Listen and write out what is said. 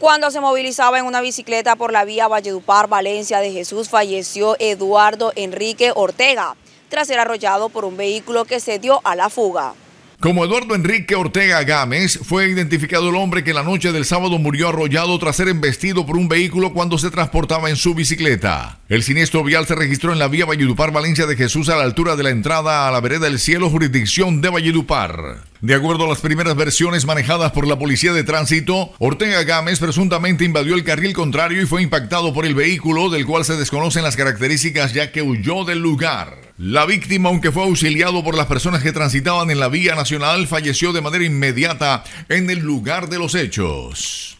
Cuando se movilizaba en una bicicleta por la vía Valledupar, Valencia de Jesús, falleció Eduardo Enrique Ortega, tras ser arrollado por un vehículo que se dio a la fuga. Como Eduardo Enrique Ortega Gámez, fue identificado el hombre que la noche del sábado murió arrollado tras ser embestido por un vehículo cuando se transportaba en su bicicleta. El siniestro vial se registró en la vía Valledupar-Valencia de Jesús a la altura de la entrada a la vereda del cielo, jurisdicción de Valledupar. De acuerdo a las primeras versiones manejadas por la policía de tránsito, Ortega Gámez presuntamente invadió el carril contrario y fue impactado por el vehículo, del cual se desconocen las características ya que huyó del lugar. La víctima, aunque fue auxiliado por las personas que transitaban en la vía nacional, falleció de manera inmediata en el lugar de los hechos.